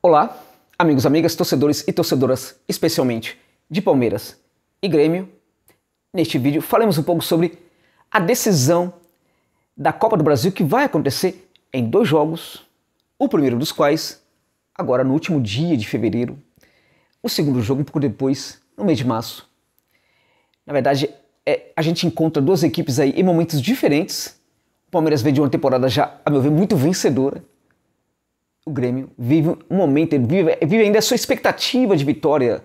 Olá, amigos, amigas, torcedores e torcedoras, especialmente de Palmeiras e Grêmio. Neste vídeo falemos um pouco sobre a decisão da Copa do Brasil que vai acontecer em dois jogos, o primeiro dos quais agora no último dia de fevereiro, o segundo jogo um pouco depois, no mês de março. Na verdade, é, a gente encontra duas equipes aí em momentos diferentes. O Palmeiras vem de uma temporada já, a meu ver, muito vencedora o Grêmio vive um momento, ele vive, vive ainda a sua expectativa de vitória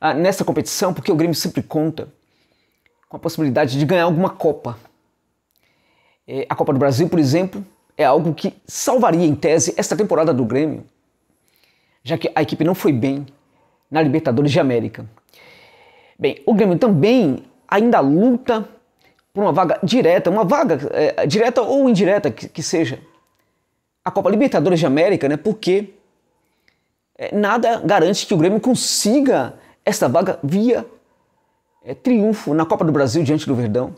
ah, nessa competição, porque o Grêmio sempre conta com a possibilidade de ganhar alguma Copa. É, a Copa do Brasil, por exemplo, é algo que salvaria, em tese, esta temporada do Grêmio, já que a equipe não foi bem na Libertadores de América. Bem, o Grêmio também ainda luta por uma vaga direta, uma vaga é, direta ou indireta que, que seja, a Copa Libertadores de América, né? Porque é, nada garante que o Grêmio consiga esta vaga via é, triunfo na Copa do Brasil diante do Verdão.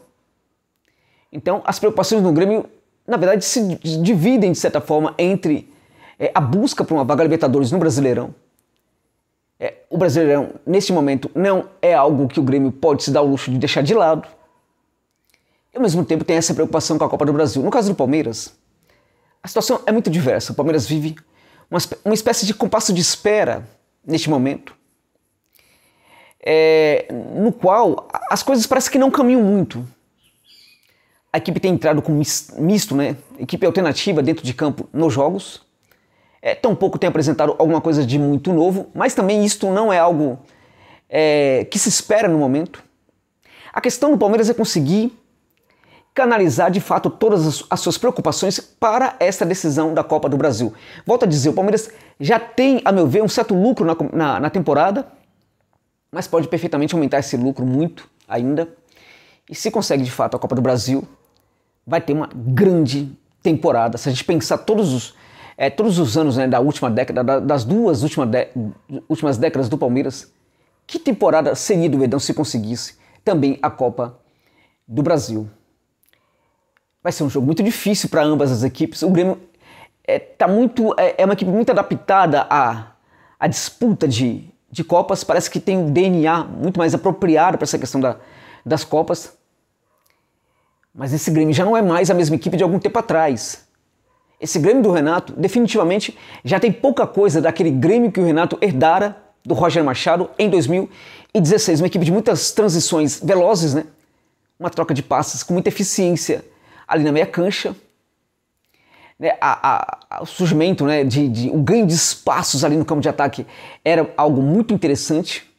Então, as preocupações do Grêmio, na verdade, se dividem de certa forma entre é, a busca por uma vaga Libertadores no Brasileirão. É, o Brasileirão, neste momento, não é algo que o Grêmio pode se dar o luxo de deixar de lado. E, ao mesmo tempo, tem essa preocupação com a Copa do Brasil. No caso do Palmeiras, a situação é muito diversa. O Palmeiras vive uma, uma espécie de compasso de espera neste momento, é, no qual as coisas parece que não caminham muito. A equipe tem entrado com misto, né? Equipe alternativa dentro de campo nos jogos. É, tampouco tem apresentado alguma coisa de muito novo, mas também isto não é algo é, que se espera no momento. A questão do Palmeiras é conseguir canalizar de fato todas as suas preocupações para essa decisão da Copa do Brasil. Volto a dizer, o Palmeiras já tem, a meu ver, um certo lucro na, na, na temporada, mas pode perfeitamente aumentar esse lucro muito ainda. E se consegue de fato a Copa do Brasil, vai ter uma grande temporada. Se a gente pensar todos os, é, todos os anos né, da última década, da, das duas última de, últimas décadas do Palmeiras, que temporada seria do Verdão se conseguisse também a Copa do Brasil? vai ser um jogo muito difícil para ambas as equipes. O Grêmio é, tá muito, é, é uma equipe muito adaptada à, à disputa de, de Copas. Parece que tem um DNA muito mais apropriado para essa questão da, das Copas. Mas esse Grêmio já não é mais a mesma equipe de algum tempo atrás. Esse Grêmio do Renato, definitivamente, já tem pouca coisa daquele Grêmio que o Renato herdara do Roger Machado em 2016. Uma equipe de muitas transições velozes, né? Uma troca de passes com muita eficiência ali na meia cancha, né, a, a, o surgimento, né, de, de, o ganho de espaços ali no campo de ataque era algo muito interessante.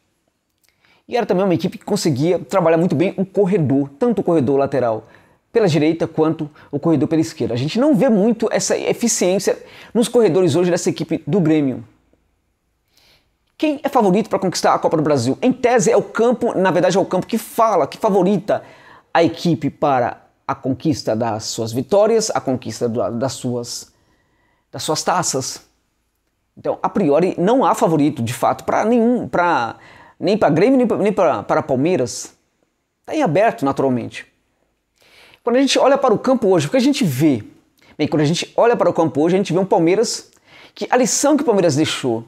E era também uma equipe que conseguia trabalhar muito bem o corredor, tanto o corredor lateral pela direita quanto o corredor pela esquerda. A gente não vê muito essa eficiência nos corredores hoje dessa equipe do Grêmio. Quem é favorito para conquistar a Copa do Brasil? Em tese é o campo, na verdade é o campo que fala, que favorita a equipe para a conquista das suas vitórias, a conquista das suas, das suas taças. Então, a priori, não há favorito, de fato, para nenhum, pra, nem para Grêmio, nem para Palmeiras. Está em aberto, naturalmente. Quando a gente olha para o campo hoje, o que a gente vê? Bem, quando a gente olha para o campo hoje, a gente vê um Palmeiras que a lição que o Palmeiras deixou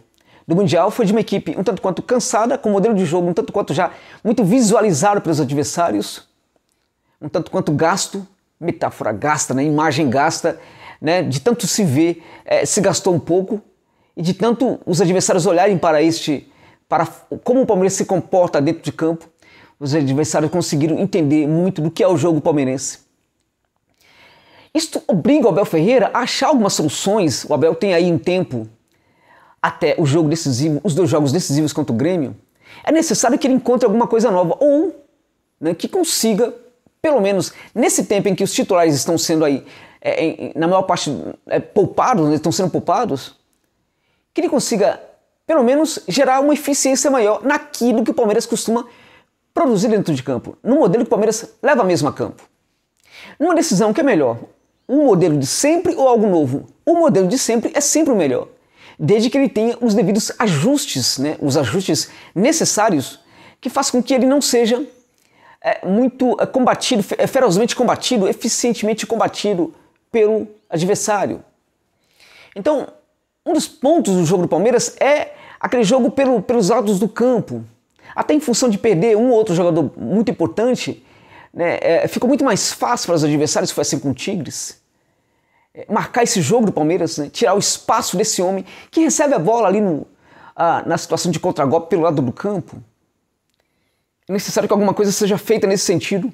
do Mundial foi de uma equipe um tanto quanto cansada, com um modelo de jogo um tanto quanto já muito visualizado pelos adversários, um tanto quanto gasto, metáfora gasta, né? imagem gasta, né? de tanto se ver, é, se gastou um pouco e de tanto os adversários olharem para este, para como o Palmeiras se comporta dentro de campo, os adversários conseguiram entender muito do que é o jogo palmeirense. Isto obriga o Abel Ferreira a achar algumas soluções. O Abel tem aí um tempo até o jogo decisivo, os dois jogos decisivos contra o Grêmio. É necessário que ele encontre alguma coisa nova ou né, que consiga pelo menos nesse tempo em que os titulares estão sendo aí, é, na maior parte, é, poupados, né, estão sendo poupados, que ele consiga, pelo menos, gerar uma eficiência maior naquilo que o Palmeiras costuma produzir dentro de campo, no modelo que o Palmeiras leva mesmo a campo. Numa decisão que é melhor, um modelo de sempre ou algo novo? O modelo de sempre é sempre o melhor, desde que ele tenha os devidos ajustes, né, os ajustes necessários que façam com que ele não seja é, muito é, combatido, é, ferozmente combatido, eficientemente combatido pelo adversário. Então, um dos pontos do jogo do Palmeiras é aquele jogo pelo, pelos lados do campo. Até em função de perder um ou outro jogador muito importante, né, é, ficou muito mais fácil para os adversários, foi assim com o Tigres, é, marcar esse jogo do Palmeiras, né, tirar o espaço desse homem que recebe a bola ali no, ah, na situação de contragolpe pelo lado do campo. É necessário que alguma coisa seja feita nesse sentido.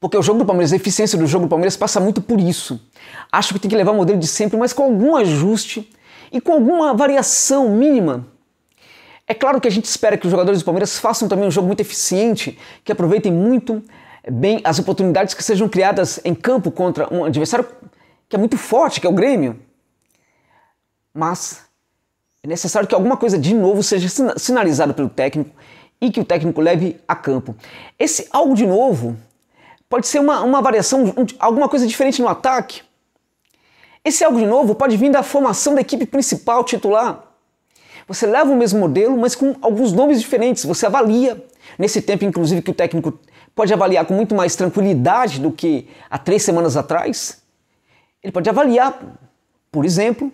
Porque o jogo do Palmeiras, a eficiência do jogo do Palmeiras passa muito por isso. Acho que tem que levar o modelo de sempre, mas com algum ajuste e com alguma variação mínima. É claro que a gente espera que os jogadores do Palmeiras façam também um jogo muito eficiente, que aproveitem muito eh, bem as oportunidades que sejam criadas em campo contra um adversário que é muito forte, que é o Grêmio. Mas é necessário que alguma coisa de novo seja sinalizada pelo técnico e que o técnico leve a campo. Esse algo de novo pode ser uma, uma variação, um, alguma coisa diferente no ataque. Esse algo de novo pode vir da formação da equipe principal titular. Você leva o mesmo modelo, mas com alguns nomes diferentes. Você avalia. Nesse tempo, inclusive, que o técnico pode avaliar com muito mais tranquilidade do que há três semanas atrás. Ele pode avaliar, por exemplo,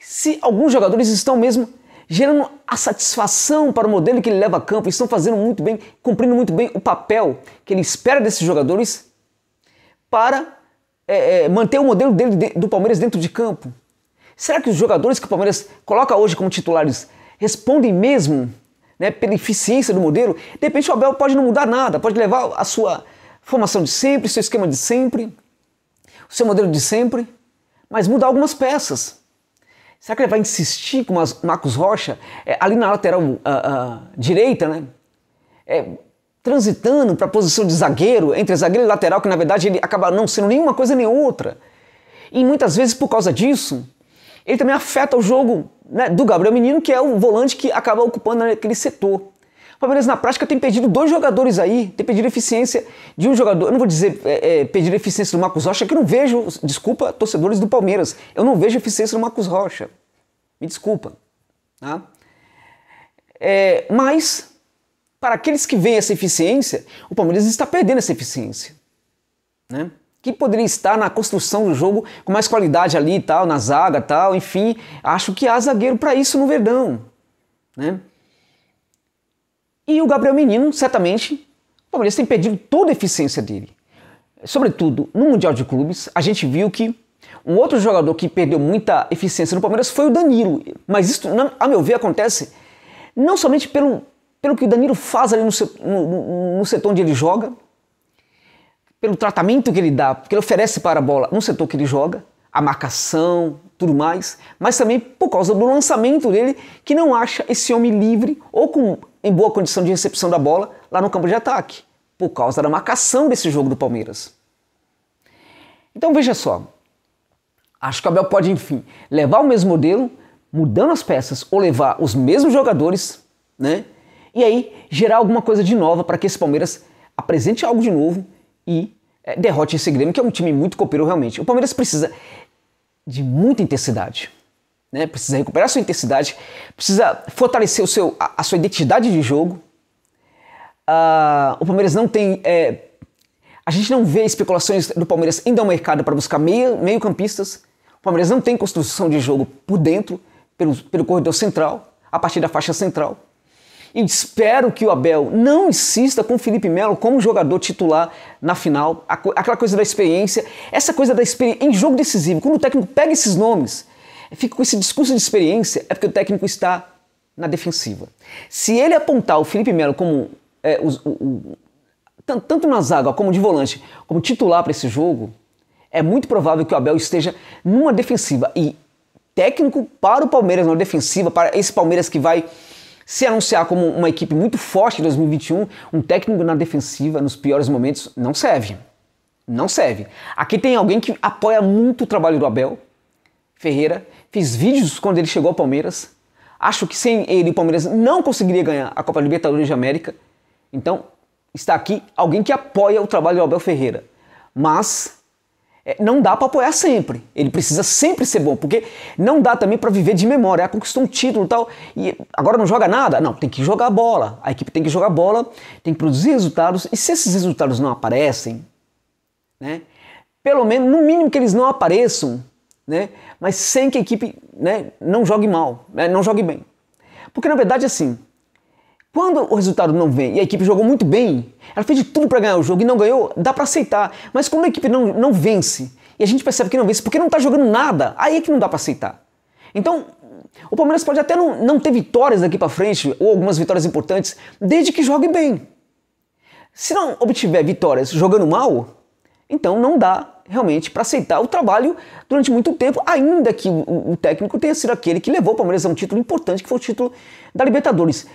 se alguns jogadores estão mesmo gerando a satisfação para o modelo que ele leva a campo, estão fazendo muito bem, cumprindo muito bem o papel que ele espera desses jogadores para é, é, manter o modelo dele de, do Palmeiras dentro de campo. Será que os jogadores que o Palmeiras coloca hoje como titulares respondem mesmo né, pela eficiência do modelo? De repente o Abel pode não mudar nada, pode levar a sua formação de sempre, seu esquema de sempre, o seu modelo de sempre, mas mudar algumas peças. Será que ele vai insistir com o Marcos Rocha é, ali na lateral uh, uh, direita, né? É, transitando para a posição de zagueiro, entre zagueiro e lateral, que na verdade ele acaba não sendo nenhuma coisa nem outra. E muitas vezes por causa disso, ele também afeta o jogo né, do Gabriel Menino, que é o volante que acaba ocupando aquele setor. Palmeiras na prática tem perdido dois jogadores aí, tem perdido eficiência de um jogador. Eu não vou dizer é, é, perdido eficiência do Marcos Rocha, que eu não vejo, desculpa, torcedores do Palmeiras, eu não vejo eficiência do Marcos Rocha. Me desculpa. Tá? É, mas, para aqueles que veem essa eficiência, o Palmeiras está perdendo essa eficiência. Né? que poderia estar na construção do jogo com mais qualidade ali e tal, na zaga tal, enfim. Acho que há zagueiro para isso no Verdão, né? E o Gabriel Menino, certamente, o Palmeiras tem perdido toda a eficiência dele. Sobretudo no Mundial de Clubes, a gente viu que um outro jogador que perdeu muita eficiência no Palmeiras foi o Danilo. Mas isso, a meu ver, acontece não somente pelo, pelo que o Danilo faz ali no, no, no setor onde ele joga, pelo tratamento que ele dá, porque ele oferece para a bola no setor que ele joga, a marcação, tudo mais, mas também por causa do lançamento dele, que não acha esse homem livre ou com em boa condição de recepção da bola lá no campo de ataque, por causa da marcação desse jogo do Palmeiras. Então veja só, acho que o Abel pode, enfim, levar o mesmo modelo, mudando as peças, ou levar os mesmos jogadores, né? E aí gerar alguma coisa de nova para que esse Palmeiras apresente algo de novo e é, derrote esse Grêmio, que é um time muito copeiro realmente. O Palmeiras precisa de muita intensidade né? precisa recuperar sua intensidade, precisa fortalecer o seu, a, a sua identidade de jogo. Uh, o Palmeiras não tem. É, a gente não vê especulações do Palmeiras indo ao mercado para buscar meio-campistas. Meio o Palmeiras não tem construção de jogo por dentro, pelo, pelo corredor central, a partir da faixa central. E espero que o Abel não insista com o Felipe Melo como jogador titular na final. Aquela coisa da experiência, essa coisa da experiência em jogo decisivo. Quando o técnico pega esses nomes, fica com esse discurso de experiência, é porque o técnico está na defensiva. Se ele apontar o Felipe Melo como é, o, o, tanto na zaga como de volante, como titular para esse jogo, é muito provável que o Abel esteja numa defensiva. E técnico para o Palmeiras na defensiva, para esse Palmeiras que vai se anunciar como uma equipe muito forte em 2021, um técnico na defensiva nos piores momentos não serve. Não serve. Aqui tem alguém que apoia muito o trabalho do Abel, Ferreira, fiz vídeos quando ele chegou ao Palmeiras. Acho que sem ele o Palmeiras não conseguiria ganhar a Copa Libertadores de América. Então, está aqui alguém que apoia o trabalho do Abel Ferreira. Mas é, não dá para apoiar sempre. Ele precisa sempre ser bom, porque não dá também para viver de memória. Ah, conquistou um título e tal, e agora não joga nada? Não, tem que jogar bola. A equipe tem que jogar bola, tem que produzir resultados, e se esses resultados não aparecem, né, pelo menos, no mínimo que eles não apareçam, né? Mas sem que a equipe né, não jogue mal, né, não jogue bem. Porque na verdade, assim, quando o resultado não vem e a equipe jogou muito bem, ela fez de tudo para ganhar o jogo e não ganhou, dá para aceitar. Mas quando a equipe não, não vence e a gente percebe que não vence porque não está jogando nada, aí é que não dá para aceitar. Então, o Palmeiras pode até não, não ter vitórias daqui para frente ou algumas vitórias importantes, desde que jogue bem. Se não obtiver vitórias jogando mal, então não dá realmente para aceitar o trabalho durante muito tempo, ainda que o, o técnico tenha sido aquele que levou o Palmeiras a um título importante, que foi o título da Libertadores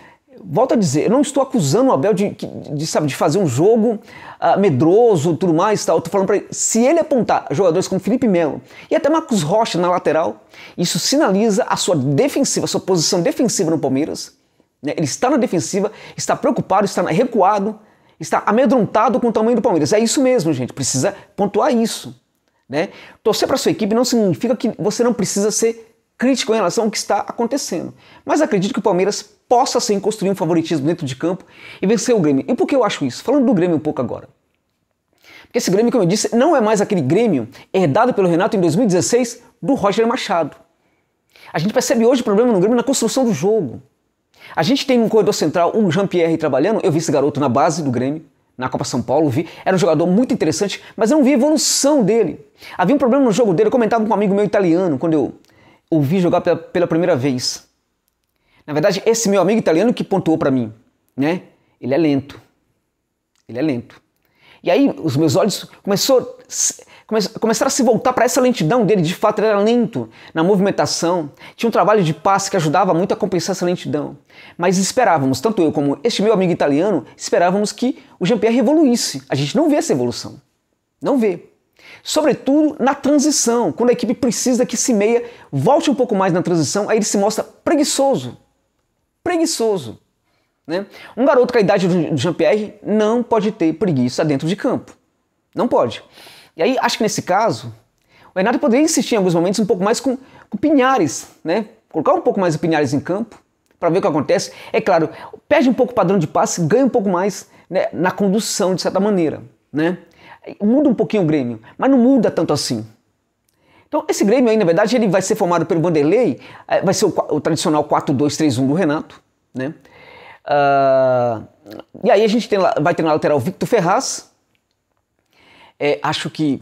volto a dizer, eu não estou acusando o Abel de, de, de sabe, de fazer um jogo uh, medroso, tudo mais, tal. Estou falando para ele, se ele apontar jogadores como Felipe Melo e até Marcos Rocha na lateral, isso sinaliza a sua defensiva, a sua posição defensiva no Palmeiras. Né? Ele está na defensiva, está preocupado, está recuado, está amedrontado com o tamanho do Palmeiras. É isso mesmo, gente. Precisa pontuar isso. Né? Torcer para sua equipe não significa que você não precisa ser crítico em relação ao que está acontecendo. Mas acredito que o Palmeiras possa sim construir um favoritismo dentro de campo e vencer o Grêmio. E por que eu acho isso? Falando do Grêmio um pouco agora. Porque esse Grêmio, como eu disse, não é mais aquele Grêmio herdado pelo Renato em 2016 do Roger Machado. A gente percebe hoje o problema no Grêmio na construção do jogo. A gente tem um corredor central, um Jean-Pierre trabalhando. Eu vi esse garoto na base do Grêmio, na Copa São Paulo, vi. Era um jogador muito interessante, mas eu não vi evolução dele. Havia um problema no jogo dele. Eu comentava com um amigo meu italiano quando eu ouvi jogar pela, pela primeira vez. Na verdade, esse meu amigo italiano que pontuou para mim, né? Ele é lento. Ele é lento. E aí os meus olhos começou, come, começaram a se voltar para essa lentidão dele. De fato, ele era lento na movimentação. Tinha um trabalho de passe que ajudava muito a compensar essa lentidão. Mas esperávamos, tanto eu como este meu amigo italiano, esperávamos que o Jean-Pierre evoluísse. A gente não vê essa evolução. Não vê. Sobretudo na transição, quando a equipe precisa que se meia volte um pouco mais na transição, aí ele se mostra preguiçoso. Preguiçoso. Né? Um garoto com a idade do Jean-Pierre não pode ter preguiça dentro de campo. Não pode. E aí, acho que nesse caso, o Renato poderia insistir em alguns momentos um pouco mais com, com Pinhares, né? Colocar um pouco mais o Pinhares em campo para ver o que acontece. É claro, perde um pouco o padrão de passe, ganha um pouco mais né, na condução, de certa maneira, né? Muda um pouquinho o Grêmio, mas não muda tanto assim. Então, esse Grêmio aí, na verdade, ele vai ser formado pelo Vanderlei, eh, vai ser o, o tradicional 4-2-3-1 do Renato, né? Uh, e aí a gente tem, vai ter na lateral Victor Ferraz. É, acho que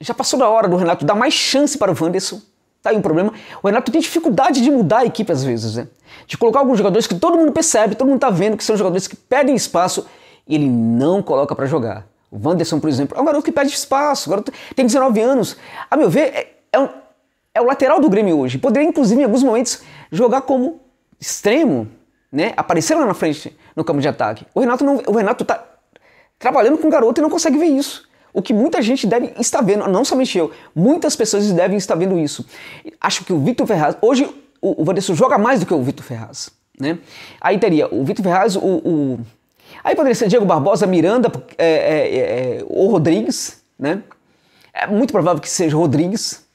já passou da hora do Renato dar mais chance para o Wanderson. Tá aí um problema. O Renato tem dificuldade de mudar a equipe às vezes, né? De colocar alguns jogadores que todo mundo percebe, todo mundo tá vendo que são jogadores que pedem espaço e ele não coloca para jogar. O Wanderson, por exemplo, é um garoto que pede espaço, garoto tem 19 anos. A meu ver, é, é, um, é o lateral do Grêmio hoje. Poderia, inclusive, em alguns momentos, jogar como extremo, né? Apareceram lá na frente no campo de ataque. O Renato não, o Renato tá trabalhando com o garoto e não consegue ver isso. O que muita gente deve estar vendo, não somente eu, muitas pessoas devem estar vendo isso. Acho que o Vitor Ferraz, hoje o, o Vanderson joga mais do que o Vitor Ferraz, né? Aí teria o Vitor Ferraz, o, o, Aí poderia ser Diego Barbosa, Miranda é, é, é, é Rodrigues, né? É muito provável que seja Rodrigues,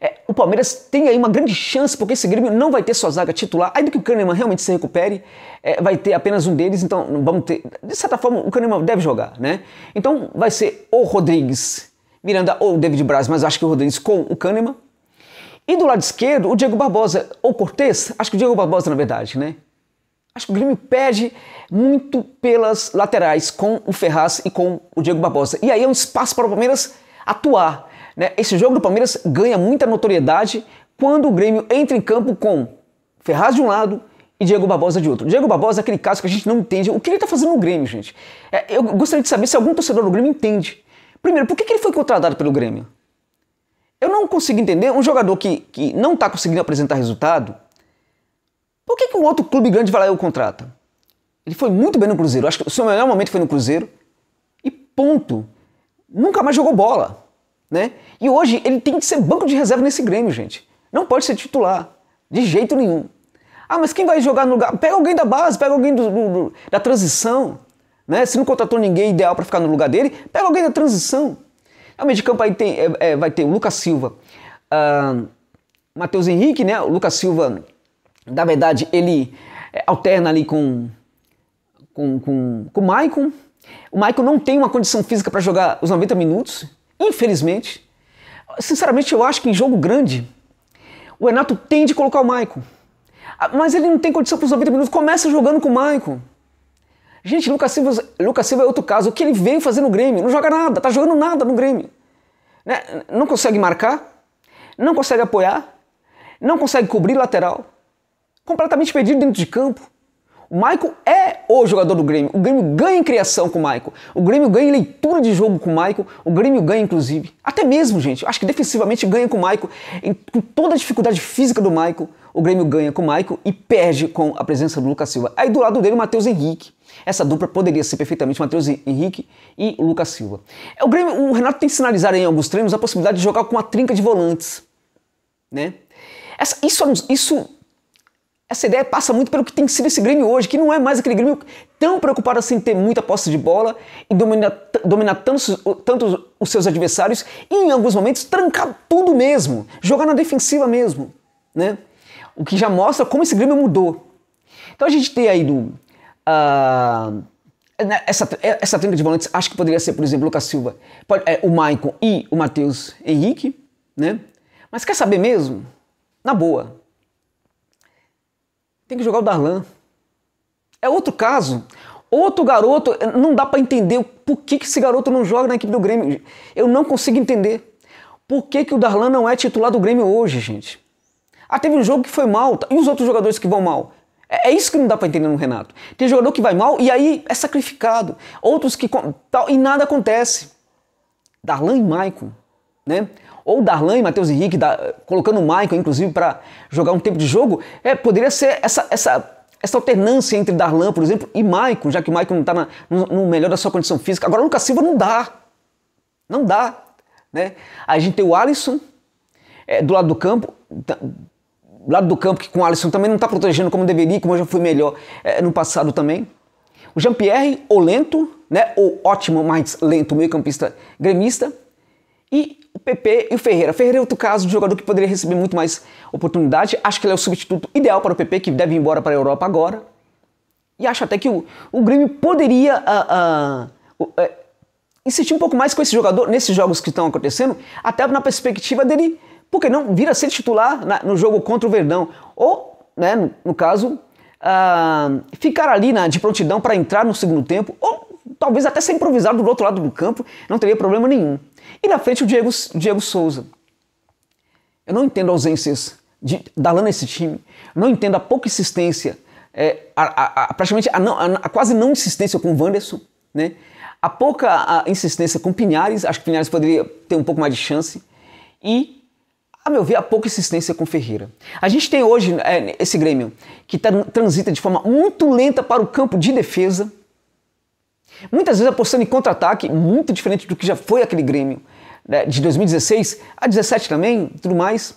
é, o Palmeiras tem aí uma grande chance, porque esse Grêmio não vai ter sua zaga titular, ainda que o Kahneman realmente se recupere, é, vai ter apenas um deles, então vamos ter. De certa forma, o Kahneman deve jogar, né? Então vai ser ou Rodrigues, Miranda ou o David Braz, mas acho que o Rodrigues com o Kahneman. E do lado esquerdo, o Diego Barbosa ou Cortez, acho que o Diego Barbosa, na verdade, né? Acho que o Grêmio perde muito pelas laterais com o Ferraz e com o Diego Barbosa. E aí é um espaço para o Palmeiras atuar né? Esse jogo do Palmeiras ganha muita notoriedade quando o Grêmio entra em campo com Ferraz de um lado e Diego Barbosa de outro. Diego Barbosa é aquele caso que a gente não entende. O que ele está fazendo no Grêmio, gente? É, eu gostaria de saber se algum torcedor do Grêmio entende. Primeiro, por que, que ele foi contratado pelo Grêmio? Eu não consigo entender um jogador que, que não está conseguindo apresentar resultado. Por que, que um outro clube grande vai lá e o contrata? Ele foi muito bem no Cruzeiro. Acho que o seu melhor momento foi no Cruzeiro. E ponto. Nunca mais jogou bola. Né? E hoje ele tem que ser banco de reserva nesse Grêmio, gente. Não pode ser titular. De jeito nenhum. Ah, mas quem vai jogar no lugar? Pega alguém da base, pega alguém do, do, do, da transição. Né? Se não contratou ninguém ideal para ficar no lugar dele, pega alguém da transição. O ah, meio de campo aí tem, é, é, vai ter o Lucas Silva, uh, Matheus Henrique, né? O Lucas Silva, na verdade, ele é, alterna ali com com, com, com o Maicon. O Maicon não tem uma condição física para jogar os 90 minutos, Infelizmente, sinceramente, eu acho que em jogo grande, o Renato tem de colocar o Maicon. Ah, mas ele não tem condição para os 90 minutos. Começa jogando com o Maicon. Gente, Lucas Silva, Lucas Silva é outro caso. O que ele veio fazer no Grêmio? Não joga nada, tá jogando nada no Grêmio. Né? Não consegue marcar, não consegue apoiar, não consegue cobrir lateral. Completamente perdido dentro de campo. O Michael é o jogador do Grêmio. O Grêmio ganha em criação com o Michael. O Grêmio ganha em leitura de jogo com o Michael. O Grêmio ganha, inclusive. Até mesmo, gente. Acho que defensivamente ganha com o Michael. Em, com toda a dificuldade física do Michael, o Grêmio ganha com o Michael e perde com a presença do Lucas Silva. Aí do lado dele, o Matheus Henrique. Essa dupla poderia ser perfeitamente Matheus Henrique e Lucas Silva. É, o, Grêmio, o Renato tem que sinalizar em alguns treinos a possibilidade de jogar com uma trinca de volantes. Né? Essa, isso, é isso essa ideia passa muito pelo que tem sido esse Grêmio hoje, que não é mais aquele Grêmio tão preocupado assim em ter muita posse de bola e dominar, dominar tanto, tanto os seus adversários e, em alguns momentos, trancar tudo mesmo, jogar na defensiva mesmo. Né? O que já mostra como esse Grêmio mudou. Então a gente tem aí do, uh, essa, essa trinca de volantes, acho que poderia ser, por exemplo, o Lucas Silva, pode, é, o Maicon e o Matheus Henrique. Né? Mas quer saber mesmo? Na boa, tem que jogar o Darlan. É outro caso. Outro garoto, não dá para entender por que, que esse garoto não joga na equipe do Grêmio. Eu não consigo entender. Por que, que o Darlan não é titular do Grêmio hoje, gente? Ah, teve um jogo que foi mal. Tá? E os outros jogadores que vão mal? É, é isso que não dá para entender no Renato. Tem jogador que vai mal e aí é sacrificado. Outros que. Tal, e nada acontece. Darlan e Maicon, né? ou Darlan e Matheus Henrique, da, colocando o Michael, inclusive, para jogar um tempo de jogo, é, poderia ser essa, essa essa alternância entre Darlan, por exemplo, e Michael, já que o Michael não está no, melhor da sua condição física. Agora o Lucas Silva não dá. Não dá. Né? a gente tem o Alisson é, do lado do campo. lado do campo, que com o Alisson também não está protegendo como deveria, como eu já fui melhor é, no passado também. O Jean-Pierre, ou lento, né? ou ótimo, mas lento, meio-campista gremista. E o PP e o Ferreira. Ferreira é outro caso de jogador que poderia receber muito mais oportunidade. Acho que ele é o substituto ideal para o PP, que deve ir embora para a Europa agora. E acho até que o, o Grêmio poderia uh, uh, uh, insistir um pouco mais com esse jogador nesses jogos que estão acontecendo, até na perspectiva dele, por que não, vir a ser titular na, no jogo contra o Verdão. Ou, né, no, no caso, ah, ficar ali na, né, de prontidão para entrar no segundo tempo, ou talvez até ser improvisado do outro lado do campo, não teria problema nenhum. E na frente o Diego, Diego Souza. Eu não entendo ausências de Darlan nesse time, não entendo a pouca insistência, é, a, a, a, praticamente não, a, quase não insistência com o Wanderson, né? a pouca insistência com Pinhares, acho que Pinhares poderia ter um pouco mais de chance, e, a meu ver, a pouca insistência com Ferreira. A gente tem hoje é, esse Grêmio que tá, transita de forma muito lenta para o campo de defesa, Muitas vezes apostando em contra-ataque, muito diferente do que já foi aquele Grêmio né, de 2016 a 17 também, tudo mais.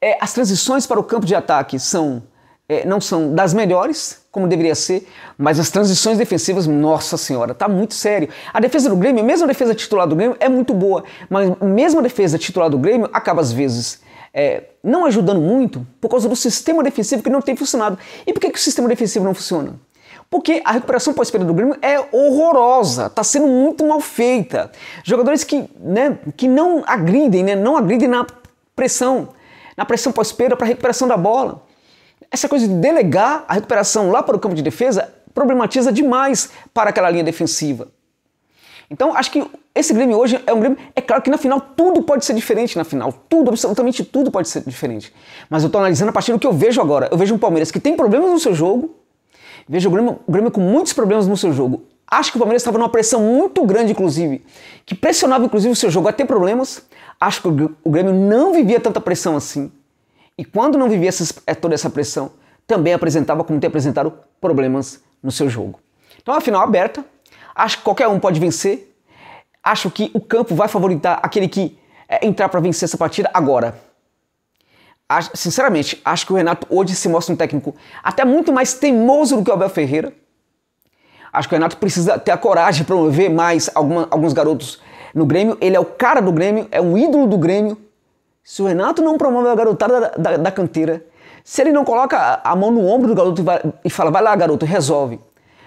É, as transições para o campo de ataque são é, não são das melhores, como deveria ser, mas as transições defensivas, nossa senhora, tá muito sério. A defesa do Grêmio, mesmo a defesa titular do Grêmio, é muito boa, mas mesmo a defesa titular do Grêmio acaba às vezes é, não ajudando muito por causa do sistema defensivo que não tem funcionado. E por que, que o sistema defensivo não funciona? Porque a recuperação pós-perda do Grêmio é horrorosa, está sendo muito mal feita. Jogadores que, né, que não agridem, né, não agridem na pressão, na pressão pós-perda para recuperação da bola. Essa coisa de delegar a recuperação lá para o campo de defesa problematiza demais para aquela linha defensiva. Então, acho que esse Grêmio hoje é um Grêmio. É claro que na final tudo pode ser diferente na final. Tudo, absolutamente tudo pode ser diferente. Mas eu estou analisando a partir do que eu vejo agora. Eu vejo um Palmeiras que tem problemas no seu jogo, Vejo o Grêmio, o Grêmio com muitos problemas no seu jogo. Acho que o Palmeiras estava numa pressão muito grande, inclusive, que pressionava inclusive o seu jogo a ter problemas. Acho que o Grêmio não vivia tanta pressão assim. E quando não vivia essas, eh, toda essa pressão, também apresentava, como ter apresentado, problemas no seu jogo. Então a final aberta, acho que qualquer um pode vencer. Acho que o campo vai favoritar aquele que é, entrar para vencer essa partida agora. Sinceramente, acho que o Renato hoje se mostra um técnico até muito mais teimoso do que o Abel Ferreira. Acho que o Renato precisa ter a coragem de promover mais alguma, alguns garotos no Grêmio. Ele é o cara do Grêmio, é um ídolo do Grêmio. Se o Renato não promove a garotada da, da, da canteira, se ele não coloca a mão no ombro do garoto e, vai, e fala, vai lá, garoto, resolve.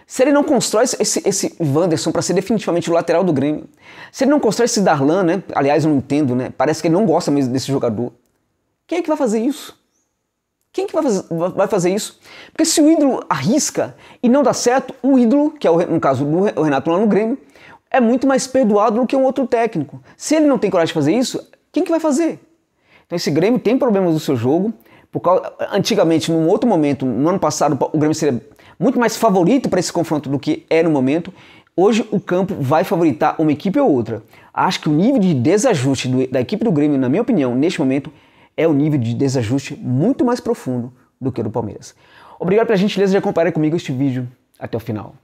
Se ele não constrói esse, esse Wanderson para ser definitivamente o lateral do Grêmio, se ele não constrói esse Darlan, né? Aliás, eu não entendo, né? Parece que ele não gosta mesmo desse jogador. Quem é que vai fazer isso? Quem é que vai fazer, isso? Porque se o ídolo arrisca e não dá certo, o ídolo, que é o, no caso do Renato lá no Grêmio, é muito mais perdoado do que um outro técnico. Se ele não tem coragem de fazer isso, quem que vai fazer? Então esse Grêmio tem problemas no seu jogo. Causa, antigamente, num outro momento, no ano passado, o Grêmio seria muito mais favorito para esse confronto do que é no momento. Hoje o campo vai favoritar uma equipe ou outra. Acho que o nível de desajuste do, da equipe do Grêmio, na minha opinião, neste momento, é um nível de desajuste muito mais profundo do que o do Palmeiras. Obrigado pela gentileza de acompanhar comigo este vídeo até o final.